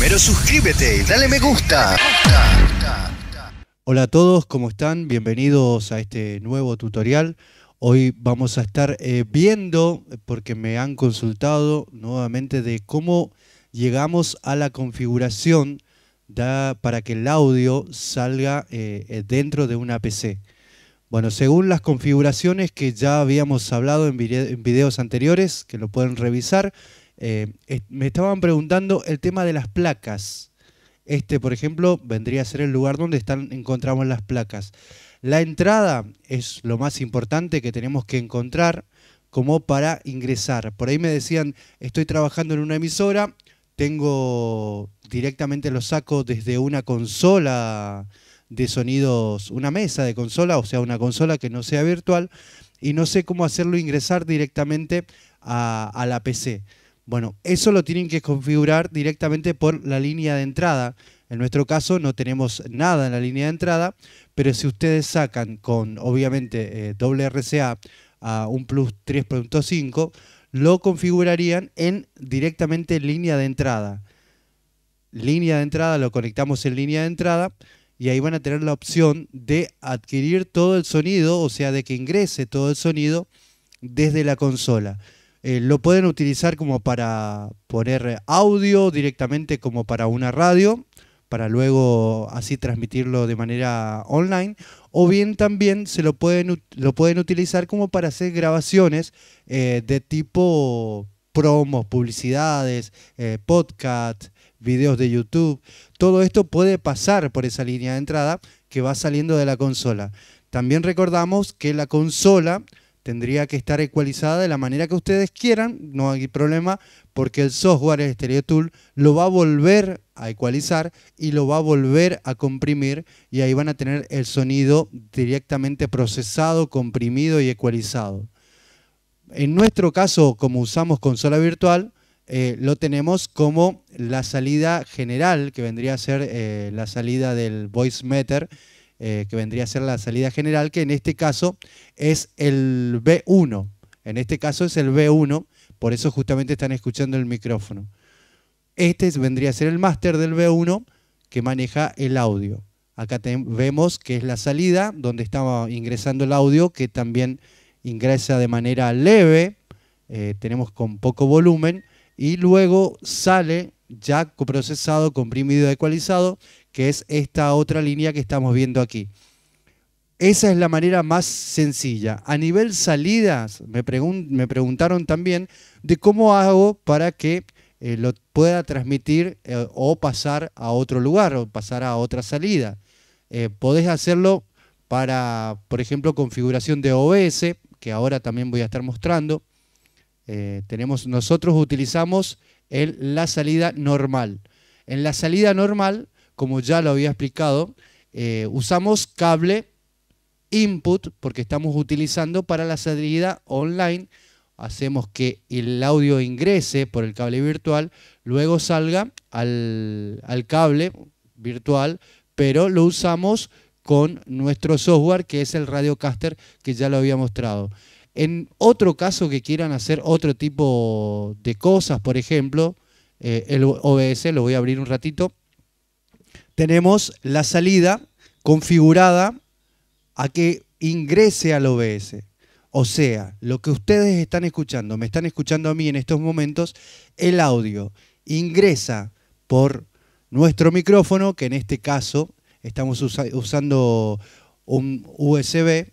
Primero suscríbete y dale me gusta. Hola a todos, ¿cómo están? Bienvenidos a este nuevo tutorial. Hoy vamos a estar eh, viendo, porque me han consultado nuevamente, de cómo llegamos a la configuración para que el audio salga eh, eh, dentro de una PC. Bueno, según las configuraciones que ya habíamos hablado en videos anteriores, que lo pueden revisar, eh, eh, me estaban preguntando el tema de las placas. Este, por ejemplo, vendría a ser el lugar donde encontramos las placas. La entrada es lo más importante que tenemos que encontrar como para ingresar. Por ahí me decían, estoy trabajando en una emisora, tengo directamente lo saco desde una consola de sonidos, una mesa de consola, o sea, una consola que no sea virtual, y no sé cómo hacerlo ingresar directamente a la PC. Bueno, eso lo tienen que configurar directamente por la línea de entrada. En nuestro caso no tenemos nada en la línea de entrada, pero si ustedes sacan con, obviamente, doble eh, RCA a un plus 3.5, lo configurarían en directamente línea de entrada. Línea de entrada, lo conectamos en línea de entrada y ahí van a tener la opción de adquirir todo el sonido, o sea, de que ingrese todo el sonido desde la consola. Eh, lo pueden utilizar como para poner audio directamente como para una radio, para luego así transmitirlo de manera online, o bien también se lo pueden, lo pueden utilizar como para hacer grabaciones eh, de tipo promos, publicidades, eh, podcast, videos de YouTube. Todo esto puede pasar por esa línea de entrada que va saliendo de la consola. También recordamos que la consola tendría que estar ecualizada de la manera que ustedes quieran, no hay problema, porque el software el Stereo Tool lo va a volver a ecualizar y lo va a volver a comprimir y ahí van a tener el sonido directamente procesado, comprimido y ecualizado. En nuestro caso, como usamos consola virtual, eh, lo tenemos como la salida general, que vendría a ser eh, la salida del voice meter, eh, que vendría a ser la salida general, que en este caso es el B1. En este caso es el B1, por eso justamente están escuchando el micrófono. Este vendría a ser el máster del B1 que maneja el audio. Acá vemos que es la salida donde está ingresando el audio, que también ingresa de manera leve, eh, tenemos con poco volumen, y luego sale ya procesado, comprimido, y ecualizado, que es esta otra línea que estamos viendo aquí. Esa es la manera más sencilla. A nivel salidas, me, preguntaron también de cómo hago para que eh, lo pueda transmitir eh, o pasar a otro lugar o pasar a otra salida. Eh, podés hacerlo para, por ejemplo, configuración de OBS, que ahora también voy a estar mostrando. tenemos, nosotros utilizamos la salida normal. En la salida normal como ya lo había explicado, eh, usamos cable input porque estamos utilizando para la salida online. Hacemos que el audio ingrese por el cable virtual, luego salga al, cable virtual, pero lo usamos con nuestro software que es el Radiocaster que ya lo había mostrado. En otro caso que quieran hacer otro tipo de cosas, por ejemplo, eh, el OBS, lo voy a abrir un ratito tenemos la salida configurada a que ingrese al OBS. O sea, lo que ustedes están escuchando, me están escuchando a mí en estos momentos, el audio ingresa por nuestro micrófono, que en este caso estamos usando un USB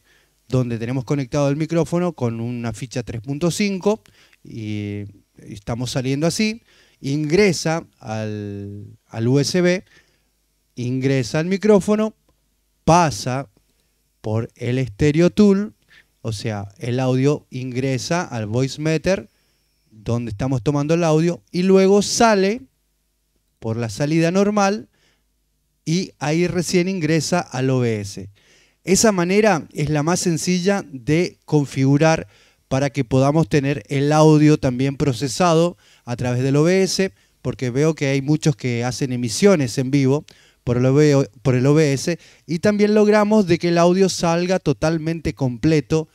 donde tenemos conectado el micrófono con una ficha 3.5 y estamos saliendo así, ingresa al, al USB ingresa al micrófono, pasa por el Stereo Tool, o sea, el audio ingresa al Voice Meter, donde estamos tomando el audio, y luego sale por la salida normal y ahí recién ingresa al OBS. Esa manera es la más sencilla de configurar para que podamos tener el audio también procesado a través del OBS, porque veo que hay muchos que hacen emisiones en vivo, por el, OBS y también logramos de que el audio salga totalmente completo,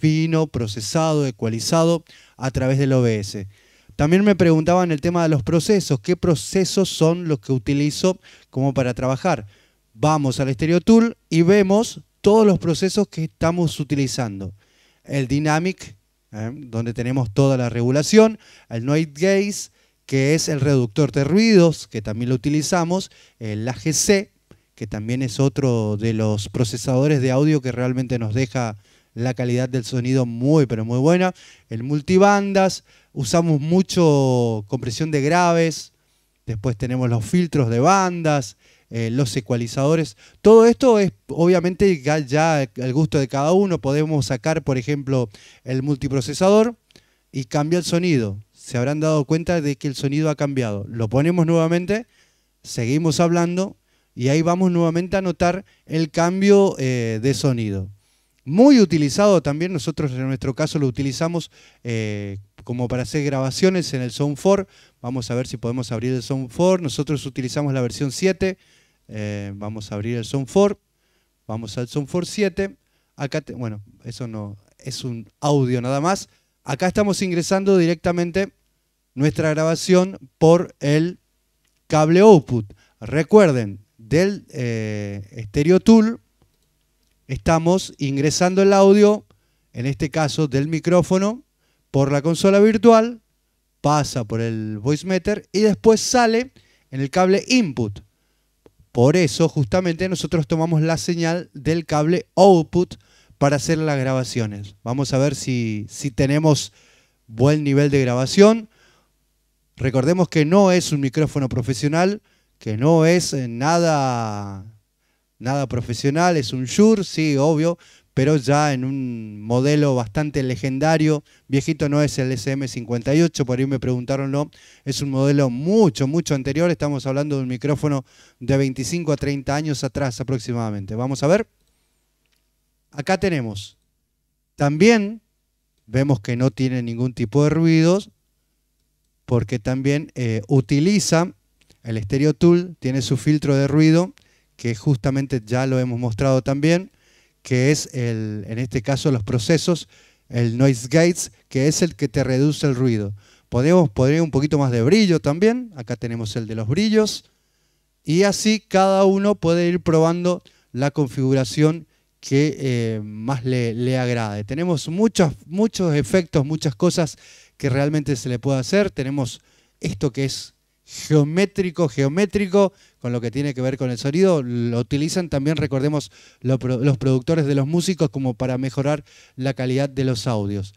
fino, procesado, ecualizado a través del OBS. También me preguntaban el tema de los procesos, qué procesos son los que utilizo como para trabajar. Vamos al Stereo Tool y vemos todos los procesos que estamos utilizando. El Dynamic, ¿eh? donde tenemos toda la regulación, el Night Gaze, que es el reductor de ruidos, que también lo utilizamos, el AGC, que también es otro de los procesadores de audio que realmente nos deja la calidad del sonido muy, pero muy buena. El multibandas, usamos mucho compresión de graves, después tenemos los filtros de bandas, eh, los ecualizadores. Todo esto es obviamente ya, al el gusto de cada uno. Podemos sacar, por ejemplo, el multiprocesador y cambiar el sonido se habrán dado cuenta de que el sonido ha cambiado. Lo ponemos nuevamente, seguimos hablando y ahí vamos nuevamente a notar el cambio eh, de sonido. Muy utilizado también, nosotros en nuestro caso lo utilizamos eh, como para hacer grabaciones en el Sound 4. Vamos a ver si podemos abrir el Sound 4. Nosotros utilizamos la versión 7. Eh, vamos a abrir el Sound 4. Vamos al Sound 4 7. Acá, bueno, eso no es un audio nada más. Acá estamos ingresando directamente nuestra grabación por el cable output. Recuerden, del eh, Stereo Tool estamos ingresando el audio, en este caso del micrófono, por la consola virtual, pasa por el voice meter y después sale en el cable input. Por eso justamente nosotros tomamos la señal del cable output para hacer las grabaciones. Vamos a ver si, si tenemos buen nivel de grabación. Recordemos que no es un micrófono profesional, que no es eh, nada, nada profesional, es un Shure, sí, obvio, pero ya en un modelo bastante legendario. Viejito no es el SM58, por ahí me preguntaron, no. Es un modelo mucho, mucho anterior. Estamos hablando de un micrófono de 25 a 30 años atrás aproximadamente. Vamos a ver acá tenemos. También vemos que no tiene ningún tipo de ruidos porque también eh, utiliza el Stereo Tool, tiene su filtro de ruido que justamente ya lo hemos mostrado también, que es el, en este caso los procesos, el Noise Gates, que es el que te reduce el ruido. Podemos poner un poquito más de brillo también, acá tenemos el de los brillos, y así cada uno puede ir probando la configuración que eh, más le, agrade. Tenemos muchos, muchos efectos, muchas cosas que realmente se le puede hacer. Tenemos esto que es geométrico, geométrico, con lo que tiene que ver con el sonido. Lo utilizan también, recordemos, los productores de los músicos como para mejorar la calidad de los audios.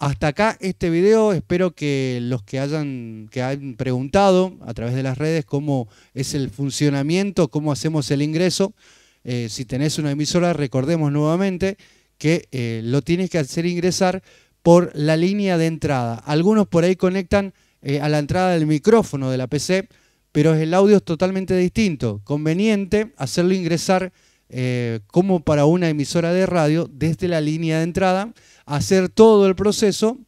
Hasta acá este video, espero que los que hayan, que hayan preguntado a través de las redes cómo es el funcionamiento, cómo hacemos el ingreso, eh, si tenés una emisora, recordemos nuevamente que eh, lo tienes que hacer ingresar por la línea de entrada. Algunos por ahí conectan eh, a la entrada del micrófono de la PC, pero el audio es totalmente distinto. Conveniente hacerlo ingresar como para una emisora de radio desde la línea de entrada, hacer todo el proceso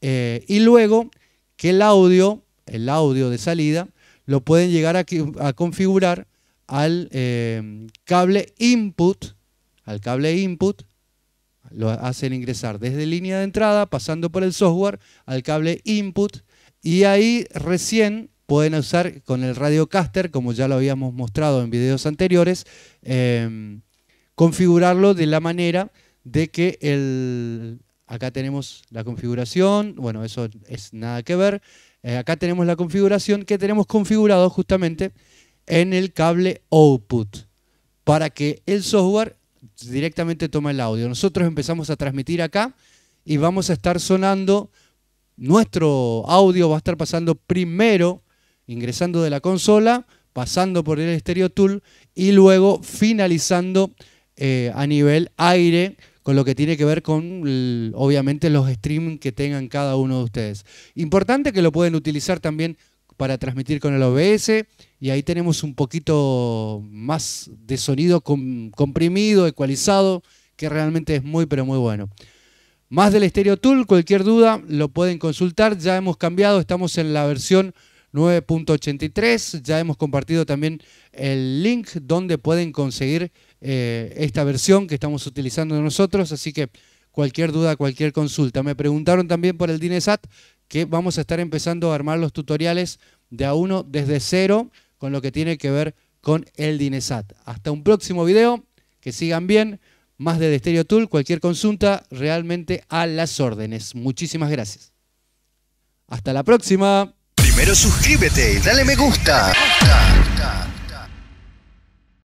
y luego que el audio, el audio de salida, lo pueden llegar a configurar al em, cable input, al cable input, lo hacen ingresar desde línea de entrada, pasando por el software, al cable input, y ahí recién pueden usar con el radiocaster, como ya lo habíamos mostrado en videos anteriores, em, configurarlo de la manera de que el... Acá tenemos la configuración, bueno, eso es nada que ver. Eh, acá tenemos la configuración que tenemos configurado justamente en el cable output para que el software directamente tome el audio. Nosotros empezamos a transmitir acá y vamos a estar sonando, nuestro audio va a estar pasando primero, ingresando de la consola, pasando por el Stereo Tool y luego finalizando eh, a nivel aire con lo que tiene que ver con, obviamente, los streams que tengan cada uno de ustedes. Importante que lo pueden utilizar también para transmitir con el OBS y ahí tenemos un poquito más de sonido comprimido, ecualizado, que realmente es muy pero muy bueno. Más del Stereo Tool, cualquier duda lo pueden consultar, ya hemos cambiado, estamos en la versión 9.83, ya hemos compartido también el link donde pueden conseguir eh, esta versión que estamos utilizando nosotros, así que cualquier duda, cualquier consulta. Me preguntaron también por el DINESAT que vamos a estar empezando a armar los tutoriales de a uno desde cero con lo que tiene que ver con el Dinesat. Hasta un próximo video, que sigan bien, más de Stereo Tool, cualquier consulta, realmente a las órdenes. Muchísimas gracias. Hasta la próxima. Primero suscríbete, y dale me gusta.